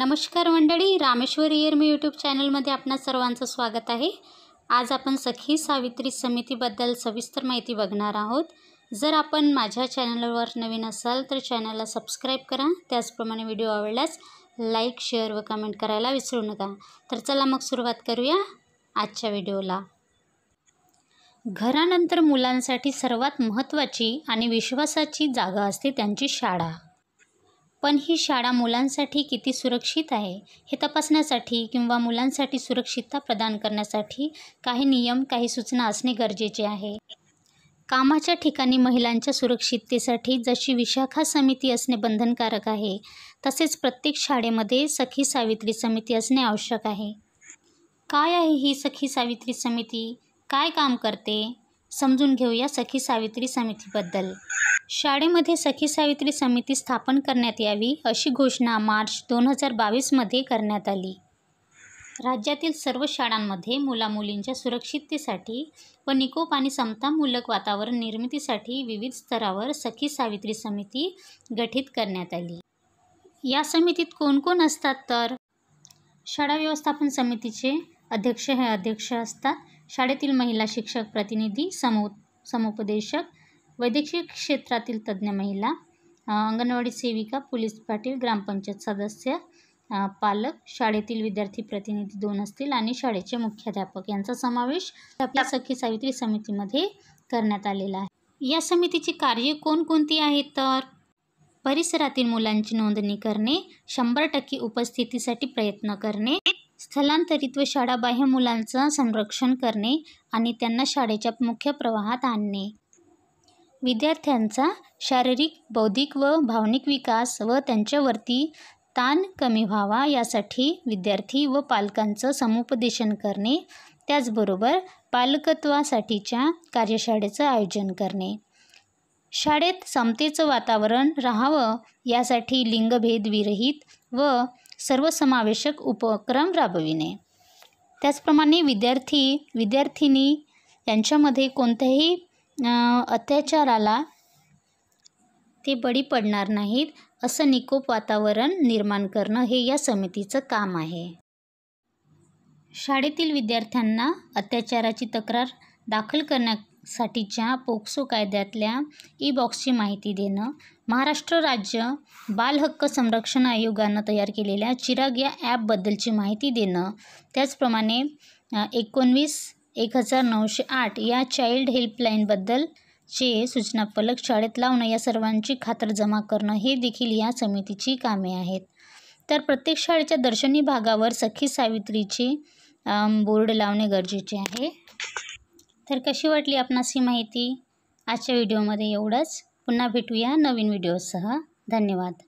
नमस्कार मंडळी रामेश्वर इयर मी यूट्यूब चॅनलमध्ये आपणा सर्वांचं स्वागत आहे आज आपण सखी सावित्री समितीबद्दल सविस्तर माहिती बघणार आहोत जर आपण माझ्या चॅनलवर नवीन असाल तर चॅनलला सबस्क्राईब करा त्याचप्रमाणे व्हिडिओ आवडल्यास लाईक शेअर व कमेंट करायला विसरू नका तर चला मग सुरुवात करूया आजच्या व्हिडिओला घरानंतर मुलांसाठी सर्वात महत्त्वाची आणि विश्वासाची जागा असते त्यांची शाळा पण ही शाळा मुलांसाठी किती सुरक्षित आहे हे तपासण्यासाठी किंवा मुलांसाठी सुरक्षितता प्रदान करण्यासाठी काही नियम काही सूचना असणे गरजेचे आहे कामाच्या ठिकाणी महिलांच्या सुरक्षिततेसाठी जशी विशाखा समिती असणे बंधनकारक आहे तसेच प्रत्येक शाळेमध्ये सखी सावित्री समिती असणे आवश्यक आहे काय आहे ही सखी सावित्री समिती काय काम करते समजून घेऊया सखी सावित्री समितीबद्दल शाळेमध्ये सखी सावित्री समिती स्थापन करण्यात यावी अशी घोषणा मार्च दोन हजार बावीसमध्ये करण्यात आली राज्यातील सर्व शाळांमध्ये मुलामुलींच्या सुरक्षिततेसाठी व निकोप आणि समतामूलक वातावरण निर्मितीसाठी विविध स्तरावर सखी सावित्री समिती गठीत करण्यात आली या समितीत कोण कोण असतात तर शाळा व्यवस्थापन समितीचे अध्यक्ष हे अध्यक्ष असतात शाळेतील महिला शिक्षक प्रतिनिधी समु समुपदेशक वैद्यकीय क्षेत्रातील तज्ज्ञ महिला अंगणवाडी सेविका पोलीस पाटील ग्रामपंचायत सदस्य पालक शाळेतील विद्यार्थी प्रतिनिधी दोन असतील आणि शाळेचे मुख्याध्यापक यांचा समावेश आपल्या सखी सावित्री समितीमध्ये करण्यात आलेला आहे या समितीची कार्य कोणकोणती आहेत तर परिसरातील मुलांची नोंदणी करणे शंभर टक्के उपस्थितीसाठी प्रयत्न करणे स्थलांतरित व शाळाबाह्य मुलांचं संरक्षण करणे आणि त्यांना शाळेच्या मुख्य प्रवाहात आणणे विद्यार्थ्यांचा शारीरिक बौद्धिक व भावनिक विकास व त्यांच्यावरती ताण कमी व्हावा यासाठी विद्यार्थी व पालकांचं समुपदेशन करणे त्याचबरोबर पालकत्वासाठीच्या कार्यशाळेचं आयोजन करणे शाळेत समतेचं वातावरण राहावं यासाठी लिंगभेदविरहित व सर्वसमावेशक उपक्रम राबविणे त्याचप्रमाणे विद्यार्थी विद्यार्थिनी यांच्यामध्ये कोणत्याही अत्याचाराला ते बळी पडणार नाहीत असं निकोप वातावरण निर्माण करणं हे या समितीचं काम आहे शाळेतील विद्यार्थ्यांना अत्याचाराची तक्रार दाखल करण्यासाठीच्या पोक्सो कायद्यातल्या ई बॉक्सची माहिती देणं महाराष्ट्र राज्य बाल हक्क संरक्षण आयोगानं तयार केलेल्या चिराग या ॲपबद्दलची माहिती देणं त्याचप्रमाणे एकोणवीस एक हजार नऊशे आठ या चाइल्ड हेल्पलाईनबद्दलचे सूचनाफलक शाळेत लावणं या सर्वांची खातर जमा करणं हे देखील या समितीची कामे आहेत तर प्रत्येक शाळेच्या दर्शनी भागावर सखी सावित्रीचे बोर्ड लावणे गरजेचे आहे तर कशी वाटली आपणास ही माहिती आजच्या व्हिडिओमध्ये एवढंच पुन्हा भेटूया नवीन व्हिडिओसह धन्यवाद